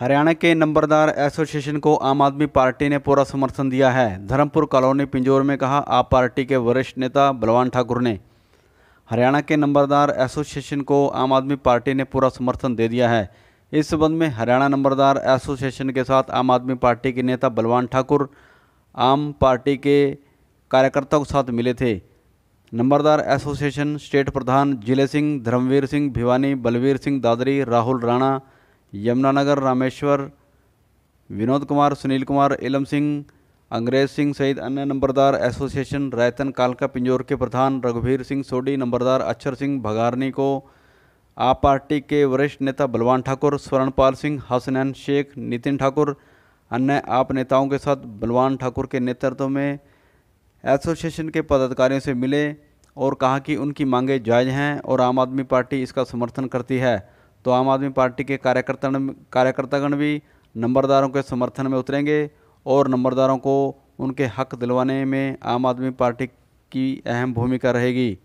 हरियाणा के नंबरदार एसोसिएशन को आम आदमी पार्टी ने पूरा समर्थन दिया है धर्मपुर कॉलोनी पिंजौर में कहा आप पार्टी के वरिष्ठ नेता बलवान ठाकुर ने हरियाणा के नंबरदार एसोसिएशन को आम आदमी पार्टी ने पूरा समर्थन दे दिया है इस संबंध में हरियाणा नंबरदार एसोसिएशन के साथ आम आदमी पार्टी के नेता बलवान ठाकुर आम पार्टी के कार्यकर्ताओं के साथ मिले थे नंबरदार एसोसिएशन स्टेट प्रधान जिले सिंह धर्मवीर सिंह भिवानी बलवीर सिंह दादरी राहुल राणा यमुनानगर रामेश्वर विनोद कुमार सुनील कुमार इलम सिंह अंग्रेज सिंह सहित अन्य नंबरदार एसोसिएशन रैतन कालका पिंजोर के प्रधान रघुवीर सिंह सोडी नंबरदार अक्षर सिंह भगारनी को आप पार्टी के वरिष्ठ नेता बलवान ठाकुर स्वर्णपाल सिंह हसनैन शेख नितिन ठाकुर अन्य आप नेताओं के साथ बलवान ठाकुर के नेतृत्व में एसोसिएशन के पदाधिकारियों से मिले और कहा कि उनकी मांगें जायज़ हैं और आम आदमी पार्टी इसका समर्थन करती है तो आम आदमी पार्टी के कार्यकर्ता कार्यकर्तागण भी नंबरदारों के समर्थन में उतरेंगे और नंबरदारों को उनके हक दिलवाने में आम आदमी पार्टी की अहम भूमिका रहेगी